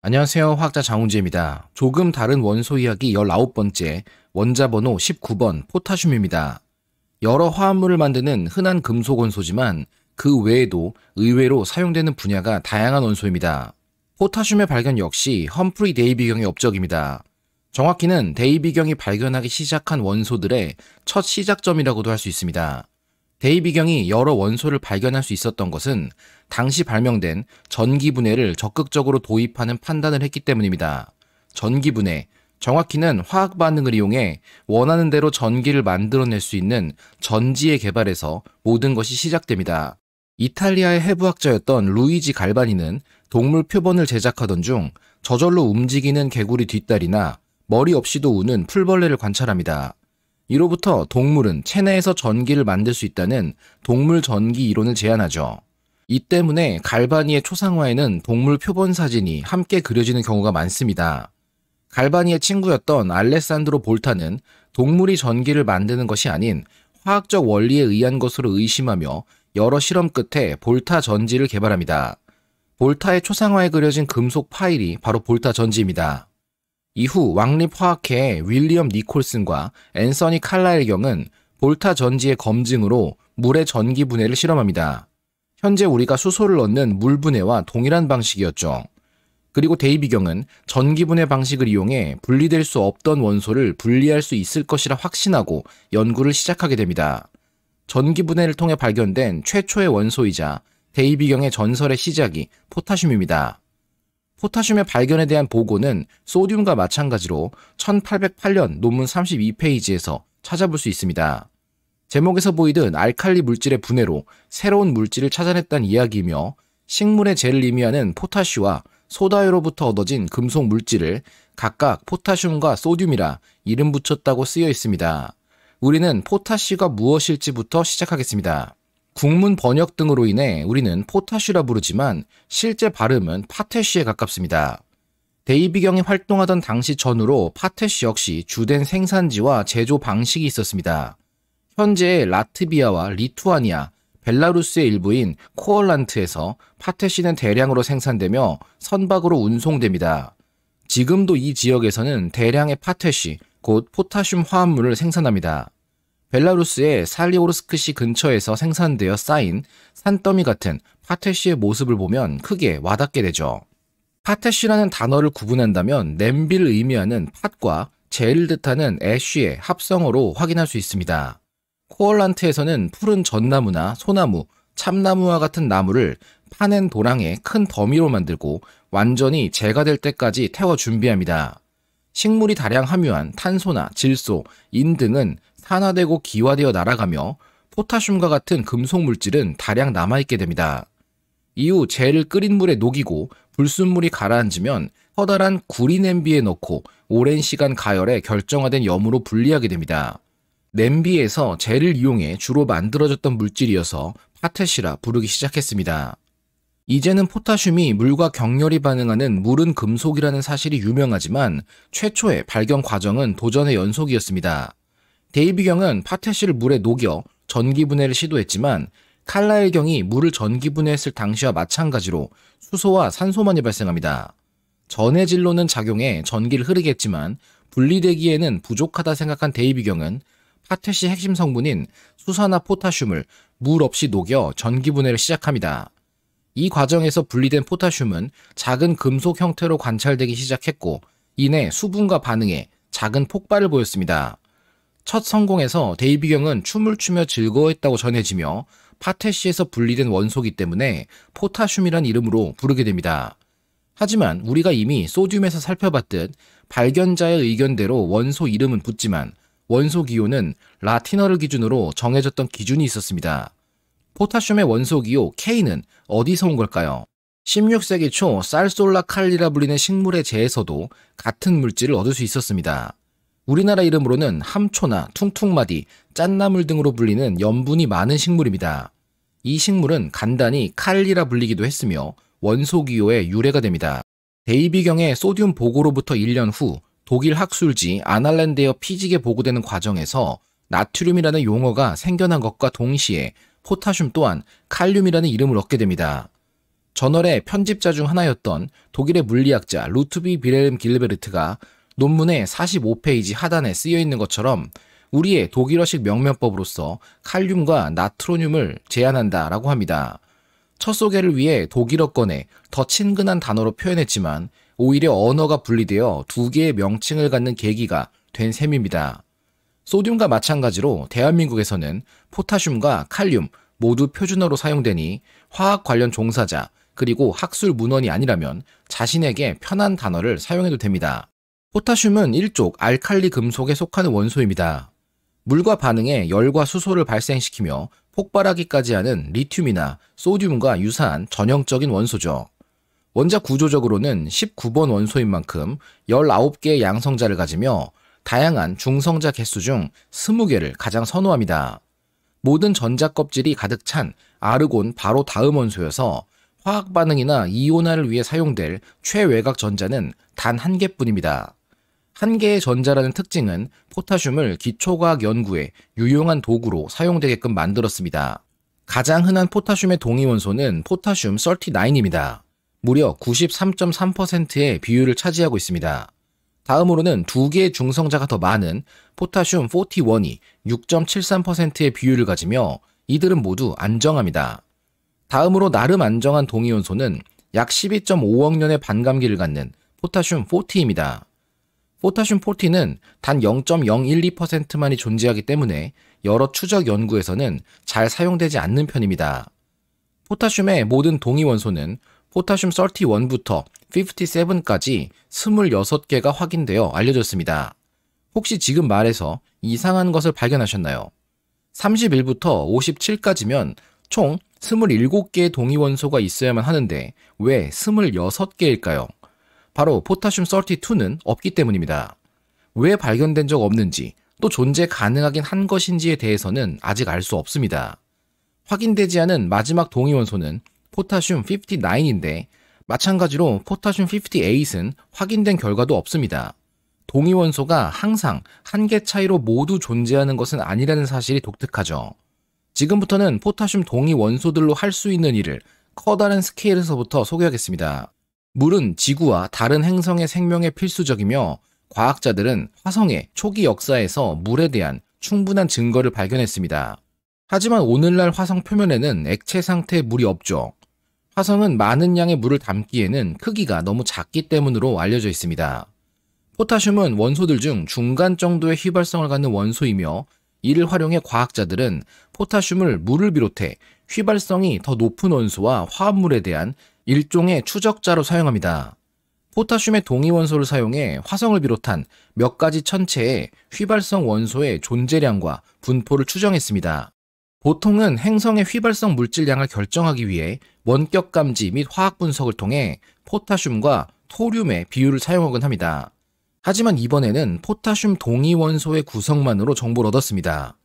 안녕하세요. 화학자 장훈재입니다 조금 다른 원소 이야기 19번째, 원자 번호 19번 포타슘입니다. 여러 화합물을 만드는 흔한 금속 원소지만 그 외에도 의외로 사용되는 분야가 다양한 원소입니다. 포타슘의 발견 역시 험프리 데이비경의 업적입니다. 정확히는 데이비경이 발견하기 시작한 원소들의 첫 시작점이라고도 할 수 있습니다. 대이비경이 여러 원소를 발견할 수 있었던 것은 당시 발명된 전기분해를 적극적으로 도입하는 판단을 했기 때문입니다. 전기분해, 정확히는 화학 반응을 이용해 원하는 대로 전기를 만들어낼 수 있는 전지의 개발에서 모든 것이 시작됩니다. 이탈리아의 해부학자였던 루이지 갈바니는 동물 표본을 제작하던 중 저절로 움직이는 개구리 뒷다리나 머리 없이도 우는 풀벌레를 관찰합니다. 이로부터 동물은 체내에서 전기를 만들 수 있다는 동물 전기 이론을 제안하죠. 이 때문에 갈바니의 초상화에는 동물 표본 사진이 함께 그려지는 경우가 많습니다. 갈바니의 친구였던 알레산드로 볼타는 동물이 전기를 만드는 것이 아닌 화학적 원리에 의한 것으로 의심하며 여러 실험 끝에 볼타 전지를 개발합니다. 볼타의 초상화에 그려진 금속 파일이 바로 볼타 전지입니다. 이후 왕립화학회의 윌리엄 니콜슨과 앤서니 칼라일경은 볼타 전지의 검증으로 물의 전기 분해를 실험합니다. 현재 우리가 수소를 얻는 물 분해와 동일한 방식이었죠. 그리고 데이비경은 전기 분해 방식을 이용해 분리될 수 없던 원소를 분리할 수 있을 것이라 확신하고 연구를 시작하게 됩니다. 전기 분해를 통해 발견된 최초의 원소이자 데이비경의 전설의 시작이 포타슘입니다. 포타슘의 발견에 대한 보고는 소듐과 마찬가지로 1808년 논문 32페이지에서 찾아볼 수 있습니다. 제목에서 보이듯 알칼리 물질의 분해로 새로운 물질을 찾아냈다는 이야기이며 식물의 재를 의미하는 포타슈와 소다유로부터 얻어진 금속 물질을 각각 포타슘과 소듐이라 이름 붙였다고 쓰여 있습니다. 우리는 포타시가 무엇일지부터 시작하겠습니다. 국문 번역 등으로 인해 우리는 포타쉬라 부르지만 실제 발음은 파테쉬에 가깝습니다. 데이비경이 활동하던 당시 전후로 파테쉬 역시 주된 생산지와 제조 방식이 있었습니다. 현재의 라트비아와 리투아니아, 벨라루스의 일부인 코얼란트에서 파테쉬는 대량으로 생산되며 선박으로 운송됩니다. 지금도 이 지역에서는 대량의 파테쉬곧 포타슘 화합물을 생산합니다. 벨라루스의 살리오르스크시 근처에서 생산되어 쌓인 산더미 같은 파테시의 모습을 보면 크게 와닿게 되죠. 파테시라는 단어를 구분한다면 냄비를 의미하는 팟과 젤을 뜻하는 애쉬의 합성어로 확인할 수 있습니다. 코얼란트에서는 푸른 전나무나 소나무, 참나무와 같은 나무를 파낸 도랑에 큰 더미로 만들고 완전히 재가 될 때까지 태워 준비합니다. 식물이 다량 함유한 탄소나 질소, 인 등은 산화되고 기화되어 날아가며 포타슘과 같은 금속 물질은 다량 남아있게 됩니다. 이후 젤을 끓인 물에 녹이고 불순물이 가라앉으면 커다란 구리 냄비에 넣고 오랜 시간 가열해 결정화된 염으로 분리하게 됩니다. 냄비에서 젤을 이용해 주로 만들어졌던 물질이어서 파테시라 부르기 시작했습니다. 이제는 포타슘이 물과 격렬히 반응하는 물은 금속이라는 사실이 유명하지만 최초의 발견 과정은 도전의 연속이었습니다. 데이비경은 파테시를 물에 녹여 전기분해를 시도했지만 칼라일경이 물을 전기분해했을 당시와 마찬가지로 수소와 산소만이 발생합니다. 전해 진로는 작용해 전기를 흐르겠지만 분리되기에는 부족하다 생각한 데이비경은 파테시 핵심 성분인 수산화 포타슘을 물 없이 녹여 전기분해를 시작합니다. 이 과정에서 분리된 포타슘은 작은 금속 형태로 관찰되기 시작했고 이내 수분과 반응해 작은 폭발을 보였습니다. 첫 성공에서 데이비경은 춤을 추며 즐거워했다고 전해지며 파테시에서 분리된 원소기 때문에 포타슘이란 이름으로 부르게 됩니다. 하지만 우리가 이미 소듐에서 살펴봤듯 발견자의 의견대로 원소 이름은 붙지만 원소 기호는 라틴어를 기준으로 정해졌던 기준이 있었습니다. 포타슘의 원소 기호 K는 어디서 온 걸까요? 16세기 초쌀솔라 칼리라 불리는 식물의 재에서도 같은 물질을 얻을 수 있었습니다. 우리나라 이름으로는 함초나 퉁퉁마디, 짠나물 등으로 불리는 염분이 많은 식물입니다. 이 식물은 간단히 칼리라 불리기도 했으며 원소기호의 유래가 됩니다. 데이비경의 소듐 보고로부터 1년 후 독일 학술지 아날랜데어 피직에 보고되는 과정에서 나트륨이라는 용어가 생겨난 것과 동시에 포타슘 또한 칼륨이라는 이름을 얻게 됩니다. 저널의 편집자 중 하나였던 독일의 물리학자 루트비 비렐름 길베르트가 논문의 45페이지 하단에 쓰여 있는 것처럼 우리의 독일어식 명명법으로서 칼륨과 나트로늄을 제한한다라고 합니다. 첫 소개를 위해 독일어권에 더 친근한 단어로 표현했지만 오히려 언어가 분리되어 두 개의 명칭을 갖는 계기가 된 셈입니다. 소듐과 마찬가지로 대한민국에서는 포타슘과 칼륨 모두 표준어로 사용되니 화학 관련 종사자 그리고 학술 문헌이 아니라면 자신에게 편한 단어를 사용해도 됩니다. 포타슘은 일족 알칼리 금속에 속하는 원소입니다. 물과 반응해 열과 수소를 발생시키며 폭발하기까지 하는 리튬이나 소듐과 유사한 전형적인 원소죠. 원자 구조적으로는 19번 원소인 만큼 19개의 양성자를 가지며 다양한 중성자 개수 중 20개를 가장 선호합니다. 모든 전자 껍질이 가득 찬 아르곤 바로 다음 원소여서 화학 반응이나 이온화를 위해 사용될 최외곽 전자는 단 한 개뿐입니다. 한계의 전자라는 특징은 포타슘을 기초과학 연구에 유용한 도구로 사용되게끔 만들었습니다. 가장 흔한 포타슘의 동위원소는 포타슘 39입니다. 무려 93.3%의 비율을 차지하고 있습니다. 다음으로는 두 개의 중성자가 더 많은 포타슘 41이 6.73%의 비율을 가지며 이들은 모두 안정합니다. 다음으로 나름 안정한 동위원소는 약 12.5억 년의 반감기를 갖는 포타슘 40입니다. 포타슘 40는 단 0.012%만이 존재하기 때문에 여러 추적 연구에서는 잘 사용되지 않는 편입니다. 포타슘의 모든 동위 원소는 포타슘 31부터 57까지 26개가 확인되어 알려졌습니다. 혹시 지금 말해서 이상한 것을 발견하셨나요? 31부터 57까지면 총 27개의 동위 원소가 있어야만 하는데 왜 26개일까요? 바로 포타슘 32는 없기 때문입니다. 왜 발견된 적 없는지 또 존재 가능하긴 한 것인지에 대해서는 아직 알 수 없습니다. 확인되지 않은 마지막 동위원소는 포타슘 59인데 마찬가지로 포타슘 58은 확인된 결과도 없습니다. 동위원소가 항상 한 개 차이로 모두 존재하는 것은 아니라는 사실이 독특하죠. 지금부터는 포타슘 동위원소들로 할 수 있는 일을 커다란 스케일에서부터 소개하겠습니다. 물은 지구와 다른 행성의 생명에 필수적이며 과학자들은 화성의 초기 역사에서 물에 대한 충분한 증거를 발견했습니다. 하지만 오늘날 화성 표면에는 액체 상태의 물이 없죠. 화성은 많은 양의 물을 담기에는 크기가 너무 작기 때문으로 알려져 있습니다. 포타슘은 원소들 중 중간 정도의 휘발성을 갖는 원소이며 이를 활용해 과학자들은 포타슘을 물을 비롯해 휘발성이 더 높은 원소와 화합물에 대한 일종의 추적자로 사용합니다. 포타슘의 동위 원소를 사용해 화성을 비롯한 몇 가지 천체의 휘발성 원소의 존재량과 분포를 추정했습니다. 보통은 행성의 휘발성 물질량을 결정하기 위해 원격 감지 및 화학 분석을 통해 포타슘과 토륨의 비율을 사용하곤 합니다. 하지만 이번에는 포타슘 동위 원소의 구성만으로 정보를 얻었습니다.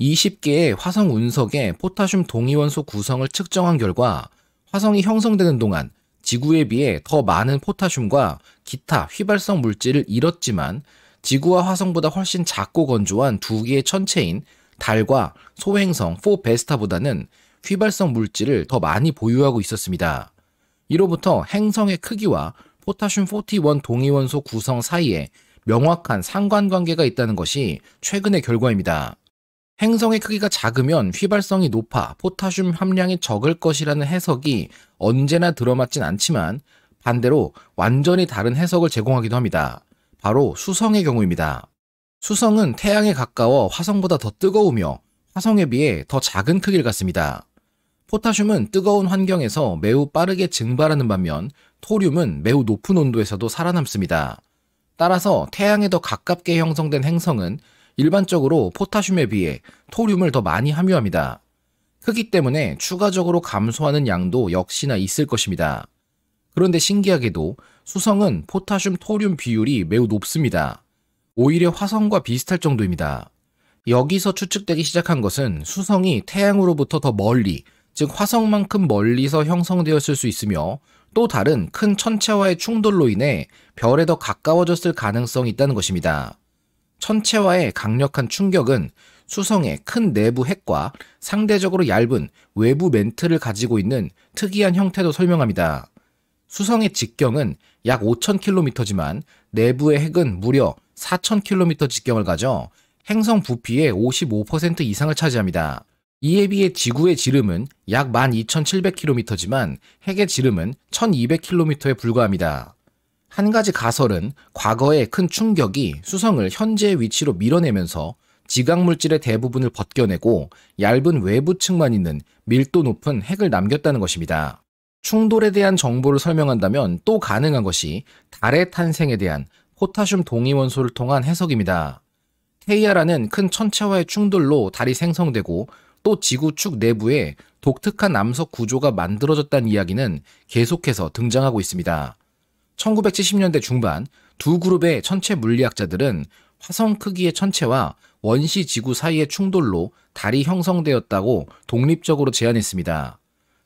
20개의 화성 운석의 포타슘 동위 원소 구성을 측정한 결과 화성이 형성되는 동안 지구에 비해 더 많은 포타슘과 기타 휘발성 물질을 잃었지만 지구와 화성보다 훨씬 작고 건조한 두 개의 천체인 달과 소행성 포베스타보다는 휘발성 물질을 더 많이 보유하고 있었습니다. 이로부터 행성의 크기와 포타슘 41 동위원소 구성 사이에 명확한 상관관계가 있다는 것이 최근의 결과입니다. 행성의 크기가 작으면 휘발성이 높아 포타슘 함량이 적을 것이라는 해석이 언제나 들어맞진 않지만 반대로 완전히 다른 해석을 제공하기도 합니다. 바로 수성의 경우입니다. 수성은 태양에 가까워 화성보다 더 뜨거우며 화성에 비해 더 작은 크기를 갖습니다. 포타슘은 뜨거운 환경에서 매우 빠르게 증발하는 반면 토륨은 매우 높은 온도에서도 살아남습니다. 따라서 태양에 더 가깝게 형성된 행성은 일반적으로 포타슘에 비해 토륨을 더 많이 함유합니다. 크기 때문에 추가적으로 감소하는 양도 역시나 있을 것입니다. 그런데 신기하게도 수성은 포타슘 토륨 비율이 매우 높습니다. 오히려 화성과 비슷할 정도입니다. 여기서 추측되기 시작한 것은 수성이 태양으로부터 더 멀리, 즉 화성만큼 멀리서 형성되었을 수 있으며 또 다른 큰 천체와의 충돌로 인해 별에 더 가까워졌을 가능성이 있다는 것입니다. 천체와의 강력한 충격은 수성의 큰 내부 핵과 상대적으로 얇은 외부 멘트를 가지고 있는 특이한 형태도 설명합니다. 수성의 직경은 약 5,000km지만 내부의 핵은 무려 4,000km 직경을 가져 행성 부피의 55% 이상을 차지합니다. 이에 비해 지구의 지름은 약 12,700km지만 핵의 지름은 1,200km에 불과합니다. 한 가지 가설은 과거의 큰 충격이 수성을 현재의 위치로 밀어내면서 지각 물질의 대부분을 벗겨내고 얇은 외부층만 있는 밀도 높은 핵을 남겼다는 것입니다. 충돌에 대한 정보를 설명한다면 또 가능한 것이 달의 탄생에 대한 포타슘 동위원소를 통한 해석입니다. 테이아라는 큰 천체와의 충돌로 달이 생성되고 또 지구 축 내부에 독특한 암석 구조가 만들어졌다는 이야기는 계속해서 등장하고 있습니다. 1970년대 중반 두 그룹의 천체 물리학자들은 화성 크기의 천체와 원시 지구 사이의 충돌로 달이 형성되었다고 독립적으로 제안했습니다.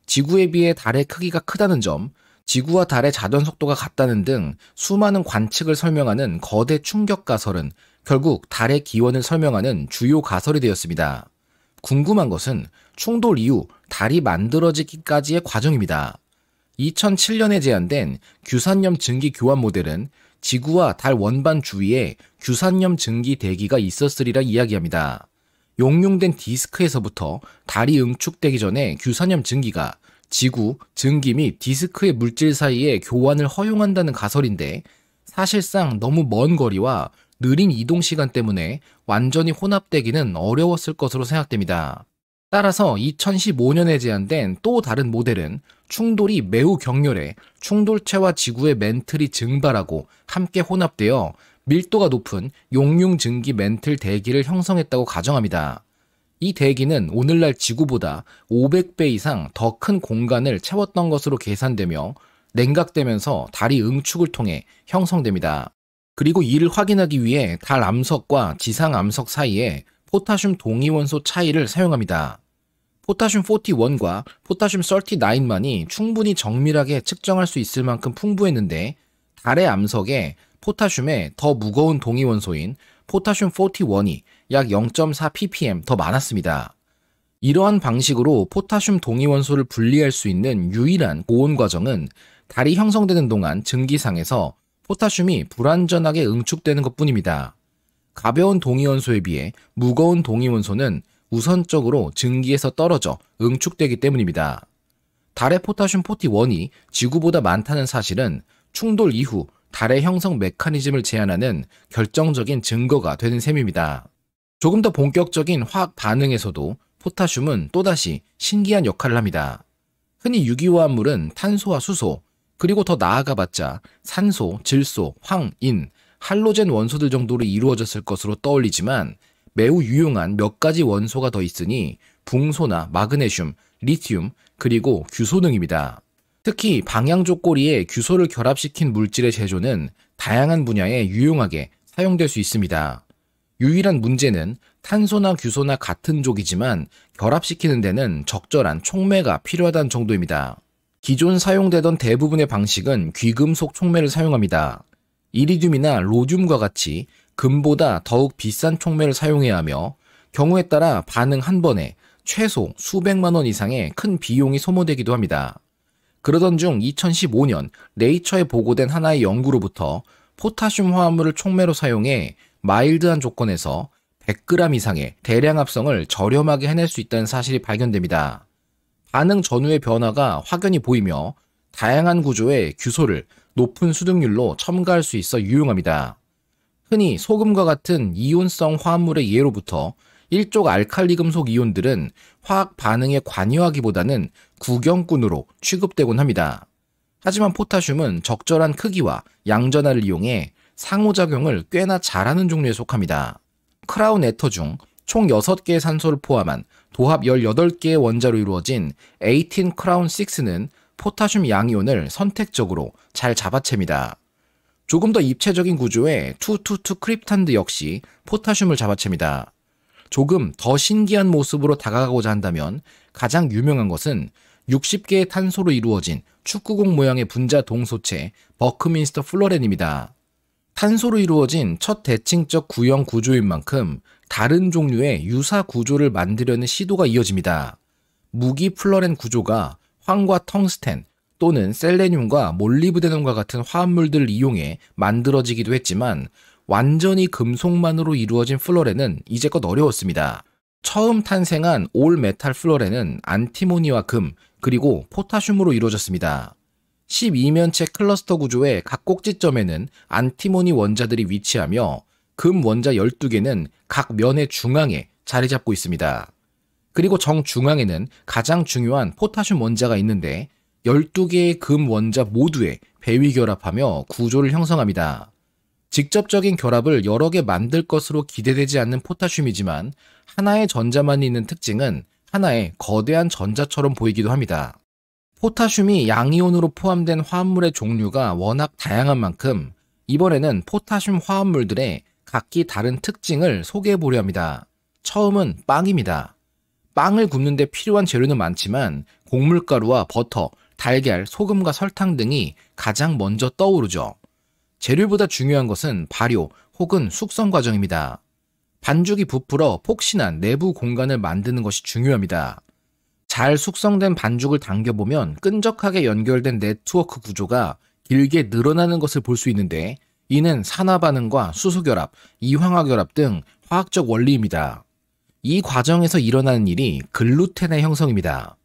지구에 비해 달의 크기가 크다는 점, 지구와 달의 자전 속도가 같다는 등 수많은 관측을 설명하는 거대 충격 가설은 결국 달의 기원을 설명하는 주요 가설이 되었습니다. 궁금한 것은 충돌 이후 달이 만들어지기까지의 과정입니다. 2007년에 제안된 규산염 증기 교환 모델은 지구와 달 원반 주위에 규산염 증기 대기가 있었으리라 이야기합니다. 용융된 디스크에서부터 달이 응축되기 전에 규산염 증기가 지구, 증기 및 디스크의 물질 사이에 교환을 허용한다는 가설인데 사실상 너무 먼 거리와 느린 이동 시간 때문에 완전히 혼합되기는 어려웠을 것으로 생각됩니다. 따라서 2015년에 제안된 또 다른 모델은 충돌이 매우 격렬해 충돌체와 지구의 멘틀이 증발하고 함께 혼합되어 밀도가 높은 용융 증기 멘틀 대기를 형성했다고 가정합니다. 이 대기는 오늘날 지구보다 500배 이상 더 큰 공간을 채웠던 것으로 계산되며 냉각되면서 달이 응축을 통해 형성됩니다. 그리고 이를 확인하기 위해 달 암석과 지상 암석 사이에 포타슘 동위원소 차이를 사용합니다. 포타슘 41과 포타슘 39만이 충분히 정밀하게 측정할 수 있을 만큼 풍부했는데 달의 암석에 포타슘의 더 무거운 동위원소인 포타슘 41이 약 0.4ppm 더 많았습니다. 이러한 방식으로 포타슘 동위원소를 분리할 수 있는 유일한 고온 과정은 달이 형성되는 동안 증기상에서 포타슘이 불완전하게 응축되는 것 뿐입니다. 가벼운 동위원소에 비해 무거운 동위원소는 우선적으로 증기에서 떨어져 응축되기 때문입니다. 달의 포타슘 41이 지구보다 많다는 사실은 충돌 이후 달의 형성 메커니즘을 제안하는 결정적인 증거가 되는 셈입니다. 조금 더 본격적인 화학 반응에서도 포타슘은 또다시 신기한 역할을 합니다. 흔히 유기화합물은 탄소와 수소, 그리고 더 나아가봤자 산소, 질소, 황, 인, 할로젠 원소들 정도로 이루어졌을 것으로 떠올리지만 매우 유용한 몇 가지 원소가 더 있으니 붕소나 마그네슘, 리튬, 그리고 규소 등입니다. 특히 방향조 꼬리에 규소를 결합시킨 물질의 제조는 다양한 분야에 유용하게 사용될 수 있습니다. 유일한 문제는 탄소나 규소나 같은 족이지만 결합시키는 데는 적절한 촉매가 필요하다는 정도입니다. 기존 사용되던 대부분의 방식은 귀금속 촉매를 사용합니다. 이리듐이나 로듐과 같이 금보다 더욱 비싼 촉매를 사용해야 하며 경우에 따라 반응 한 번에 최소 수백만 원 이상의 큰 비용이 소모되기도 합니다. 그러던 중 2015년 네이처에 보고된 하나의 연구로부터 포타슘 화합물을 촉매로 사용해 마일드한 조건에서 100g 이상의 대량 합성을 저렴하게 해낼 수 있다는 사실이 발견됩니다. 반응 전후의 변화가 확연히 보이며 다양한 구조의 규소를 높은 수득률로 첨가할 수 있어 유용합니다. 흔히 소금과 같은 이온성 화합물의 예로부터 1족 알칼리 금속 이온들은 화학 반응에 관여하기보다는 구경꾼으로 취급되곤 합니다. 하지만 포타슘은 적절한 크기와 양전화를 이용해 상호작용을 꽤나 잘하는 종류에 속합니다. 크라운 에터 중 총 6개의 산소를 포함한 도합 18개의 원자로 이루어진 18 크라운 6는 포타슘 양이온을 선택적으로 잘 잡아챕니다. 조금 더 입체적인 구조의 222 크립탄드 역시 포타슘을 잡아챕니다. 조금 더 신기한 모습으로 다가가고자 한다면 가장 유명한 것은 60개의 탄소로 이루어진 축구공 모양의 분자 동소체 버크민스터 플로렌입니다 탄소로 이루어진 첫 대칭적 구형 구조인 만큼 다른 종류의 유사 구조를 만들려는 시도가 이어집니다. 무기 플로렌 구조가 황과 텅스텐, 또는 셀레늄과 몰리브데눔과 같은 화합물들을 이용해 만들어지기도 했지만 완전히 금속만으로 이루어진 플로레는 이제껏 어려웠습니다. 처음 탄생한 올 메탈 플로레는 안티모니와 금, 그리고 포타슘으로 이루어졌습니다. 12면체 클러스터 구조의 각 꼭지점에는 안티모니 원자들이 위치하며 금 원자 12개는 각 면의 중앙에 자리 잡고 있습니다. 그리고 정중앙에는 가장 중요한 포타슘 원자가 있는데 12개의 금 원자 모두에 배위 결합하며 구조를 형성합니다. 직접적인 결합을 여러 개 만들 것으로 기대되지 않는 포타슘이지만 하나의 전자만 있는 특징은 하나의 거대한 전자처럼 보이기도 합니다. 포타슘이 양이온으로 포함된 화합물의 종류가 워낙 다양한 만큼 이번에는 포타슘 화합물들의 각기 다른 특징을 소개해 보려 합니다. 처음은 빵입니다. 빵을 굽는데 필요한 재료는 많지만 곡물가루와 버터, 달걀, 소금과 설탕 등이 가장 먼저 떠오르죠. 재료보다 중요한 것은 발효 혹은 숙성 과정입니다. 반죽이 부풀어 폭신한 내부 공간을 만드는 것이 중요합니다. 잘 숙성된 반죽을 당겨보면 끈적하게 연결된 네트워크 구조가 길게 늘어나는 것을 볼 수 있는데 이는 산화반응과 수소결합, 이황화결합 등 화학적 원리입니다. 이 과정에서 일어나는 일이 글루텐의 형성입니다.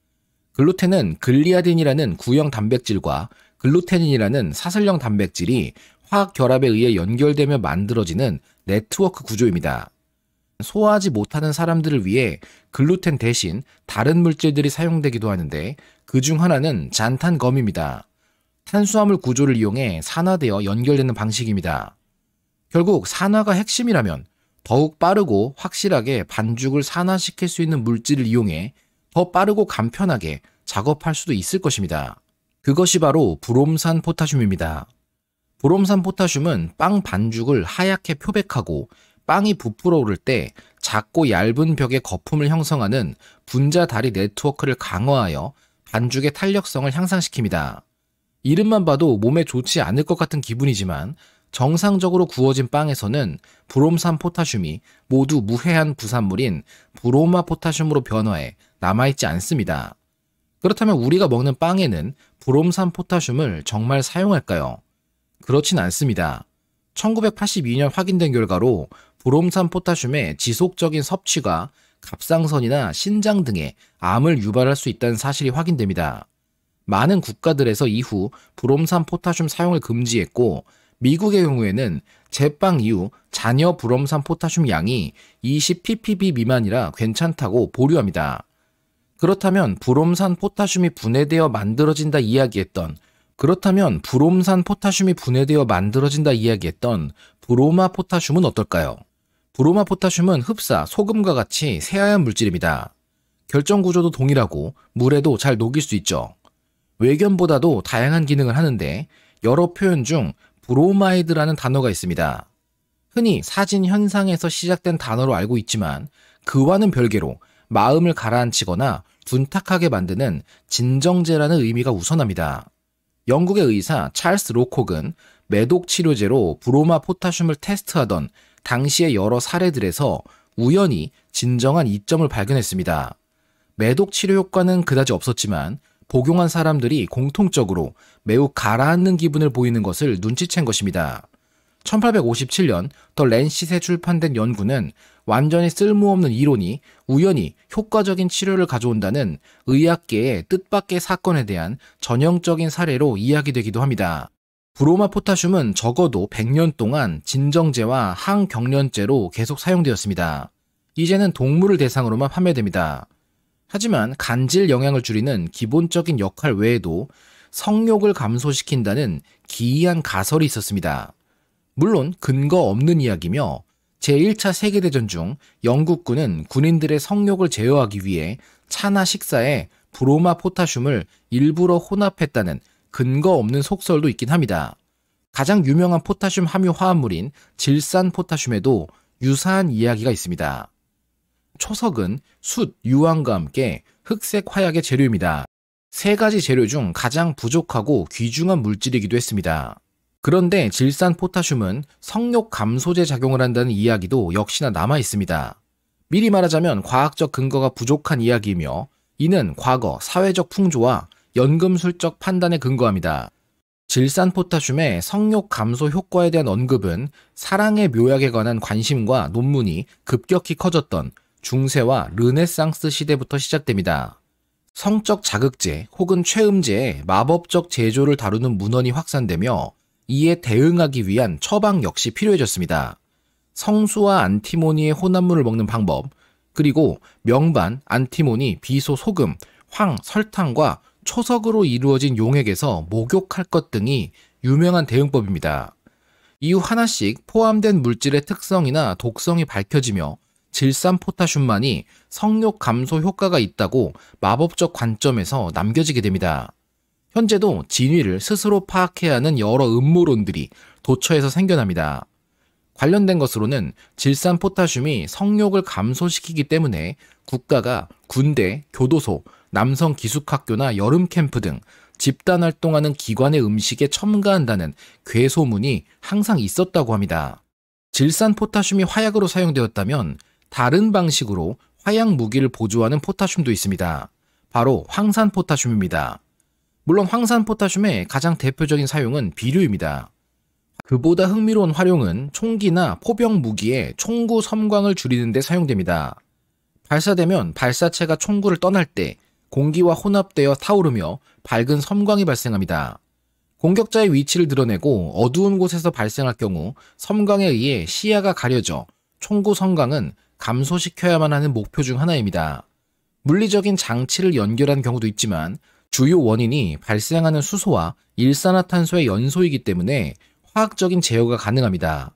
글루텐은 글리아딘이라는 구형 단백질과 글루텐인이라는 사슬형 단백질이 화학 결합에 의해 연결되며 만들어지는 네트워크 구조입니다. 소화하지 못하는 사람들을 위해 글루텐 대신 다른 물질들이 사용되기도 하는데 그 중 하나는 잔탄검입니다. 탄수화물 구조를 이용해 산화되어 연결되는 방식입니다. 결국 산화가 핵심이라면 더욱 빠르고 확실하게 반죽을 산화시킬 수 있는 물질을 이용해 더 빠르고 간편하게 작업할 수도 있을 것입니다. 그것이 바로 브롬산 포타슘입니다. 브롬산 포타슘은 빵 반죽을 하얗게 표백하고 빵이 부풀어 오를 때 작고 얇은 벽의 거품을 형성하는 분자 다리 네트워크를 강화하여 반죽의 탄력성을 향상시킵니다. 이름만 봐도 몸에 좋지 않을 것 같은 기분이지만 정상적으로 구워진 빵에서는 브롬산 포타슘이 모두 무해한 부산물인 브로마 포타슘으로 변화해 남아있지 않습니다. 그렇다면 우리가 먹는 빵에는 브롬산 포타슘을 정말 사용할까요? 그렇진 않습니다. 1982년 확인된 결과로 브롬산 포타슘의 지속적인 섭취가 갑상선이나 신장 등의 암을 유발할 수 있다는 사실이 확인됩니다. 많은 국가들에서 이후 브롬산 포타슘 사용을 금지했고 미국의 경우에는 제빵 이후 잔여 브롬산 포타슘 양이 20ppb 미만이라 괜찮다고 보류합니다. 그렇다면 브롬산 포타슘이 분해되어 만들어진다 이야기했던 그렇다면 브롬산 포타슘이 분해되어 만들어진다 이야기했던 브로마 포타슘은 어떨까요? 브로마 포타슘은 흡사, 소금과 같이 새하얀 물질입니다. 결정 구조도 동일하고 물에도 잘 녹일 수 있죠. 외견보다도 다양한 기능을 하는데 여러 표현 중 브로마이드라는 단어가 있습니다. 흔히 사진 현상에서 시작된 단어로 알고 있지만 그와는 별개로 마음을 가라앉히거나 둔탁하게 만드는 진정제라는 의미가 우선합니다. 영국의 의사 찰스 로콕은 매독 치료제로 브로마 포타슘을 테스트하던 당시의 여러 사례들에서 우연히 진정한 이점을 발견했습니다. 매독 치료 효과는 그다지 없었지만 복용한 사람들이 공통적으로 매우 가라앉는 기분을 보이는 것을 눈치챈 것입니다. 1857년 더랜스에 출판된 연구는 완전히 쓸모없는 이론이 우연히 효과적인 치료를 가져온다는 의학계의 뜻밖의 사건에 대한 전형적인 사례로 이야기되기도 합니다. 브로마 포타슘은 적어도 100년 동안 진정제와 항경련제로 계속 사용되었습니다. 이제는 동물을 대상으로만 판매됩니다. 하지만 간질 영향을 줄이는 기본적인 역할 외에도 성욕을 감소시킨다는 기이한 가설이 있었습니다. 물론 근거 없는 이야기며 제1차 세계대전 중 영국군은 군인들의 성욕을 제어하기 위해 차나 식사에 브로마 포타슘을 일부러 혼합했다는 근거 없는 속설도 있긴 합니다. 가장 유명한 포타슘 함유 화합물인 질산 포타슘에도 유사한 이야기가 있습니다. 초석은 숯, 유황과 함께 흑색 화약의 재료입니다. 세 가지 재료 중 가장 부족하고 귀중한 물질이기도 했습니다. 그런데 질산 포타슘은 성욕 감소제 작용을 한다는 이야기도 역시나 남아 있습니다. 미리 말하자면 과학적 근거가 부족한 이야기이며 이는 과거 사회적 풍조와 연금술적 판단에 근거합니다. 질산 포타슘의 성욕 감소 효과에 대한 언급은 사랑의 묘약에 관한 관심과 논문이 급격히 커졌던 중세와 르네상스 시대부터 시작됩니다. 성적 자극제 혹은 최음제의 마법적 제조를 다루는 문헌이 확산되며 이에 대응하기 위한 처방 역시 필요해졌습니다. 성수와 안티모니의 혼합물을 먹는 방법, 그리고 명반, 안티모니, 비소, 소금, 황, 설탕과 초석으로 이루어진 용액에서 목욕할 것 등이 유명한 대응법입니다. 이후 하나씩 포함된 물질의 특성이나 독성이 밝혀지며 질산 포타슘만이 성욕 감소 효과가 있다고 마법적 관점에서 남겨지게 됩니다. 현재도 진위를 스스로 파악해야 하는 여러 음모론들이 도처에서 생겨납니다. 관련된 것으로는 질산 포타슘이 성욕을 감소시키기 때문에 국가가 군대, 교도소, 남성 기숙학교나 여름 캠프 등 집단 활동하는 기관의 음식에 첨가한다는 괴소문이 항상 있었다고 합니다. 질산 포타슘이 화약으로 사용되었다면 다른 방식으로 화약 무기를 보조하는 포타슘도 있습니다. 바로 황산 포타슘입니다. 물론 황산 포타슘의 가장 대표적인 사용은 비료입니다. 그보다 흥미로운 활용은 총기나 포병 무기의 총구 섬광을 줄이는 데 사용됩니다. 발사되면 발사체가 총구를 떠날 때 공기와 혼합되어 타오르며 밝은 섬광이 발생합니다. 공격자의 위치를 드러내고 어두운 곳에서 발생할 경우 섬광에 의해 시야가 가려져 총구 섬광은 감소시켜야만 하는 목표 중 하나입니다. 물리적인 장치를 연결한 경우도 있지만 주요 원인이 발생하는 수소와 일산화탄소의 연소이기 때문에 화학적인 제어가 가능합니다.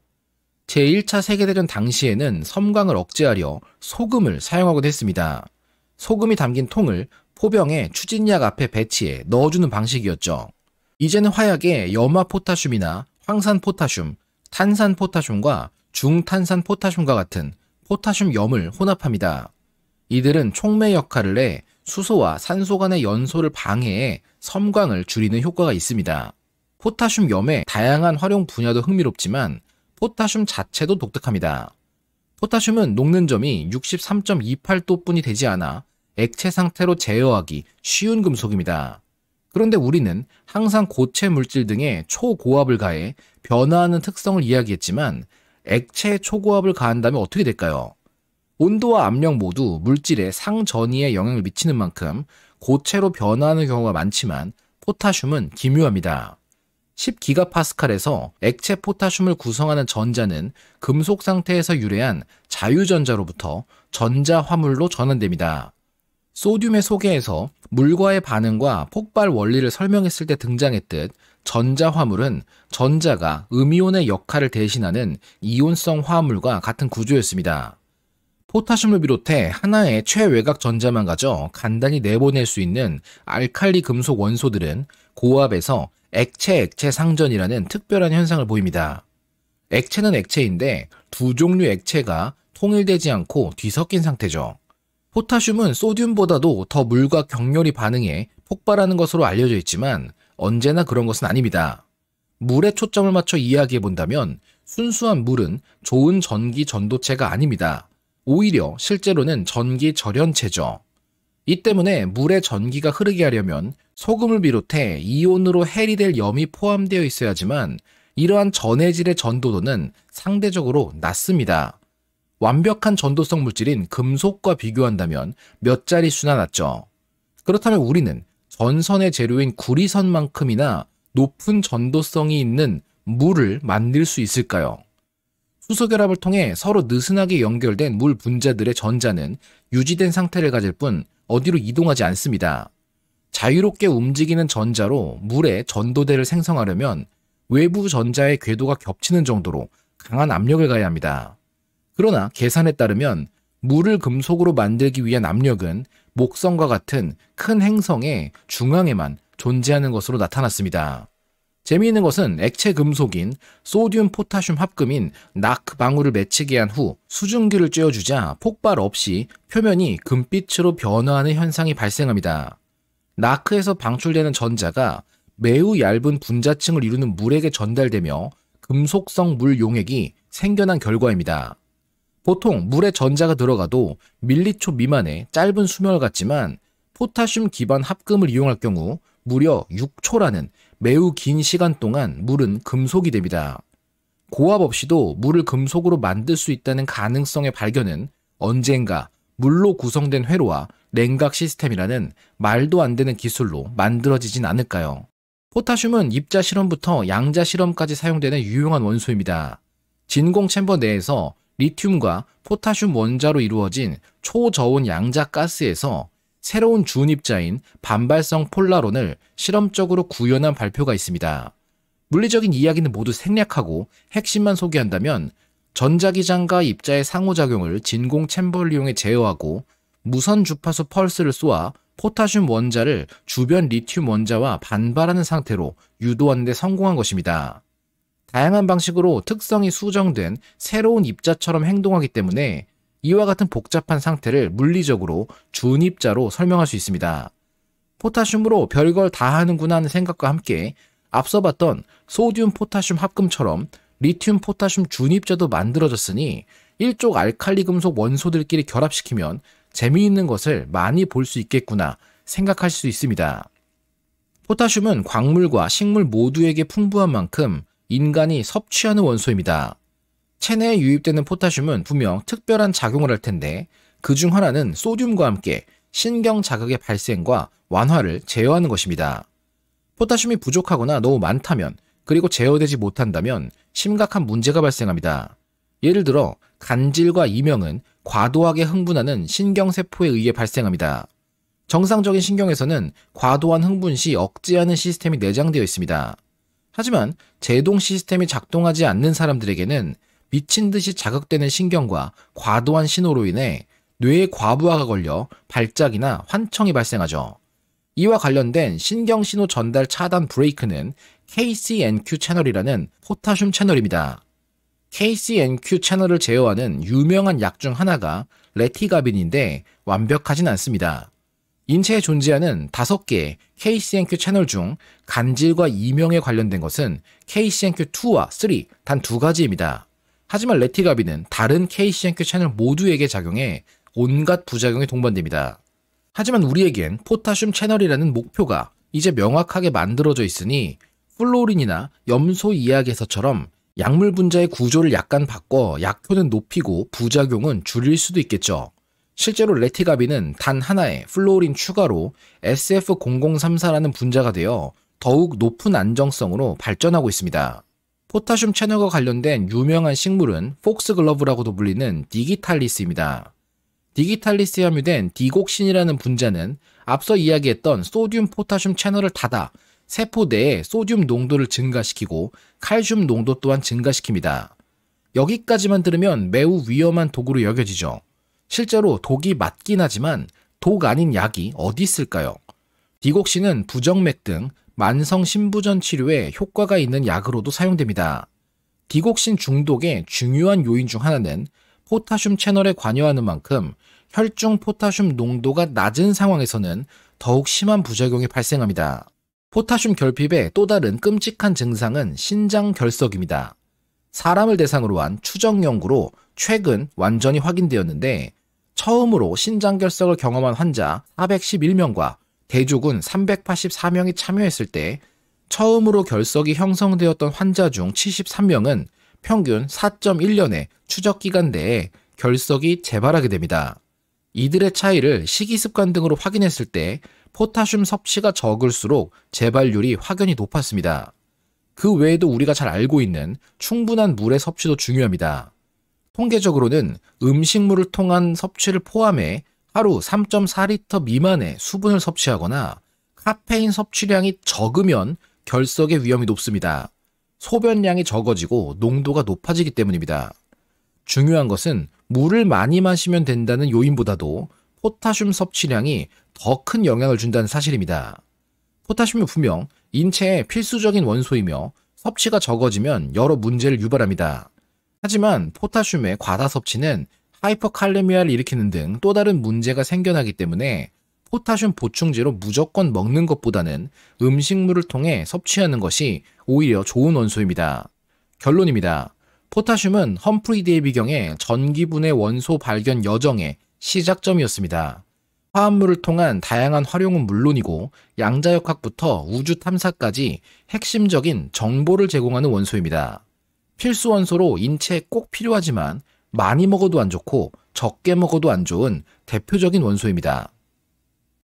제1차 세계대전 당시에는 섬광을 억제하려 소금을 사용하곤 했습니다. 소금이 담긴 통을 포병의 추진약 앞에 배치해 넣어주는 방식이었죠. 이제는 화약에 염화 포타슘이나 황산 포타슘, 탄산 포타슘과 중탄산 포타슘과 같은 포타슘 염을 혼합합니다. 이들은 촉매 역할을 해 수소와 산소 간의 연소를 방해해 섬광을 줄이는 효과가 있습니다. 포타슘 염의 다양한 활용 분야도 흥미롭지만 포타슘 자체도 독특합니다. 포타슘은 녹는 점이 63.28도뿐이 되지 않아 액체 상태로 제어하기 쉬운 금속입니다. 그런데 우리는 항상 고체 물질 등의 초고압을 가해 변화하는 특성을 이야기했지만 액체 초고압을 가한다면 어떻게 될까요? 온도와 압력 모두 물질의 상전이에 영향을 미치는 만큼 고체로 변화하는 경우가 많지만 포타슘은 기묘합니다. 10기가파스칼에서 액체 포타슘을 구성하는 전자는 금속 상태에서 유래한 자유전자로부터 전자화물로 전환됩니다. 소듐의 소개에서 물과의 반응과 폭발 원리를 설명했을 때 등장했듯 전자화물은 전자가 음이온의 역할을 대신하는 이온성 화물과 같은 구조였습니다. 포타슘을 비롯해 하나의 최외곽 전자만 가져 간단히 내보낼 수 있는 알칼리 금속 원소들은 고압에서 액체 액체 상전이라는 특별한 현상을 보입니다. 액체는 액체인데 두 종류 액체가 통일되지 않고 뒤섞인 상태죠. 포타슘은 소듐보다도 더 물과 격렬히 반응해 폭발하는 것으로 알려져 있지만 언제나 그런 것은 아닙니다. 물에 초점을 맞춰 이야기해 본다면 순수한 물은 좋은 전기 전도체가 아닙니다. 오히려 실제로는 전기 절연체죠. 이 때문에 물에 전기가 흐르게 하려면 소금을 비롯해 이온으로 해리될 염이 포함되어 있어야지만 이러한 전해질의 전도도는 상대적으로 낮습니다. 완벽한 전도성 물질인 금속과 비교한다면 몇 자릿수나 낮죠. 그렇다면 우리는 전선의 재료인 구리선만큼이나 높은 전도성이 있는 물을 만들 수 있을까요? 수소결합을 통해 서로 느슨하게 연결된 물 분자들의 전자는 유지된 상태를 가질 뿐 어디로 이동하지 않습니다. 자유롭게 움직이는 전자로 물의 전도대를 생성하려면 외부 전자의 궤도가 겹치는 정도로 강한 압력을 가야 해 합니다. 그러나 계산에 따르면 물을 금속으로 만들기 위한 압력은 목성과 같은 큰 행성의 중앙에만 존재하는 것으로 나타났습니다. 재미있는 것은 액체 금속인 소듐 포타슘 합금인 낙 방울을 맺히게 한 후 수증기를 쬐어주자 폭발 없이 표면이 금빛으로 변화하는 현상이 발생합니다. 나크에서 방출되는 전자가 매우 얇은 분자층을 이루는 물에게 전달되며 금속성 물 용액이 생겨난 결과입니다. 보통 물에 전자가 들어가도 밀리초 미만의 짧은 수명을 갖지만 포타슘 기반 합금을 이용할 경우 무려 6초라는 매우 긴 시간 동안 물은 금속이 됩니다. 고압 없이도 물을 금속으로 만들 수 있다는 가능성의 발견은 언젠가 물로 구성된 회로와 냉각 시스템이라는 말도 안 되는 기술로 만들어지진 않을까요? 포타슘은 입자 실험부터 양자 실험까지 사용되는 유용한 원소입니다. 진공 챔버 내에서 리튬과 포타슘 원자로 이루어진 초저온 양자 가스에서 새로운 주입자인 반발성 폴라론을 실험적으로 구현한 발표가 있습니다. 물리적인 이야기는 모두 생략하고 핵심만 소개한다면 전자기장과 입자의 상호작용을 진공 챔버를 이용해 제어하고 무선 주파수 펄스를 쏘아 포타슘 원자를 주변 리튬 원자와 반발하는 상태로 유도하는 데 성공한 것입니다. 다양한 방식으로 특성이 수정된 새로운 입자처럼 행동하기 때문에 이와 같은 복잡한 상태를 물리적으로 준입자로 설명할 수 있습니다. 포타슘으로 별걸 다 하는구나 하는 생각과 함께 앞서 봤던 소듐 포타슘 합금처럼 리튬 포타슘 준입자도 만들어졌으니 일쪽 알칼리 금속 원소들끼리 결합시키면 재미있는 것을 많이 볼 수 있겠구나 생각할 수 있습니다. 포타슘은 광물과 식물 모두에게 풍부한 만큼 인간이 섭취하는 원소입니다. 체내에 유입되는 포타슘은 분명 특별한 작용을 할 텐데 그 중 하나는 소듐과 함께 신경 자극의 발생과 완화를 제어하는 것입니다. 포타슘이 부족하거나 너무 많다면 그리고 제어되지 못한다면 심각한 문제가 발생합니다. 예를 들어 간질과 이명은 과도하게 흥분하는 신경세포에 의해 발생합니다. 정상적인 신경에서는 과도한 흥분 시 억제하는 시스템이 내장되어 있습니다. 하지만 제동 시스템이 작동하지 않는 사람들에게는 미친 듯이 자극되는 신경과 과도한 신호로 인해 뇌에 과부하가 걸려 발작이나 환청이 발생하죠. 이와 관련된 신경신호 전달 차단 브레이크는 KCNQ 채널이라는 포타슘 채널입니다. KCNQ 채널을 제어하는 유명한 약 중 하나가 레티가빈인데 완벽하진 않습니다. 인체에 존재하는 5개의 KCNQ 채널 중 간질과 이명에 관련된 것은 KCNQ2와 3 단 두 가지입니다. 하지만 레티가비는 다른 KCNQ 채널 모두에게 작용해 온갖 부작용이 동반됩니다. 하지만 우리에겐 포타슘 채널이라는 목표가 이제 명확하게 만들어져 있으니 플로린이나 염소 이야기에서처럼 약물 분자의 구조를 약간 바꿔 약효는 높이고 부작용은 줄일 수도 있겠죠. 실제로 레티가비는 단 하나의 플로린 추가로 SF0034라는 분자가 되어 더욱 높은 안정성으로 발전하고 있습니다. 포타슘 채널과 관련된 유명한 식물은 폭스글러브라고도 불리는 디기탈리스입니다. 디기탈리스에 함유된 디곡신이라는 분자는 앞서 이야기했던 소듐 포타슘 채널을 닫아 세포 내에 소듐 농도를 증가시키고 칼슘 농도 또한 증가시킵니다. 여기까지만 들으면 매우 위험한 도구로 여겨지죠. 실제로 독이 맞긴 하지만 독 아닌 약이 어디 있을까요? 디곡신은 부정맥 등 만성 신부전 치료에 효과가 있는 약으로도 사용됩니다. 디곡신 중독의 중요한 요인 중 하나는 포타슘 채널에 관여하는 만큼 혈중 포타슘 농도가 낮은 상황에서는 더욱 심한 부작용이 발생합니다. 포타슘 결핍의 또 다른 끔찍한 증상은 신장 결석입니다. 사람을 대상으로 한 추정 연구로 최근 완전히 확인되었는데 처음으로 신장 결석을 경험한 환자 411명과 대조군 384명이 참여했을 때 처음으로 결석이 형성되었던 환자 중 73명은 평균 4.1년의 추적 기간 내에 결석이 재발하게 됩니다. 이들의 차이를 식이 습관 등으로 확인했을 때 포타슘 섭취가 적을수록 재발률이 확연히 높았습니다. 그 외에도 우리가 잘 알고 있는 충분한 물의 섭취도 중요합니다. 통계적으로는 음식물을 통한 섭취를 포함해 하루 3.4리터 미만의 수분을 섭취하거나 카페인 섭취량이 적으면 결석의 위험이 높습니다. 소변량이 적어지고 농도가 높아지기 때문입니다. 중요한 것은 물을 많이 마시면 된다는 요인보다도 포타슘 섭취량이 더 큰 영향을 준다는 사실입니다. 포타슘은 분명 인체의 필수적인 원소이며 섭취가 적어지면 여러 문제를 유발합니다. 하지만 포타슘의 과다 섭취는 하이퍼칼레미아를 일으키는 등 또 다른 문제가 생겨나기 때문에 포타슘 보충제로 무조건 먹는 것보다는 음식물을 통해 섭취하는 것이 오히려 좋은 원소입니다. 결론입니다. 포타슘은 험프리 데이비 경의 전기분해 원소 발견 여정의 시작점이었습니다. 화합물을 통한 다양한 활용은 물론이고 양자역학부터 우주 탐사까지 핵심적인 정보를 제공하는 원소입니다. 필수 원소로 인체에 꼭 필요하지만 많이 먹어도 안 좋고 적게 먹어도 안 좋은 대표적인 원소입니다.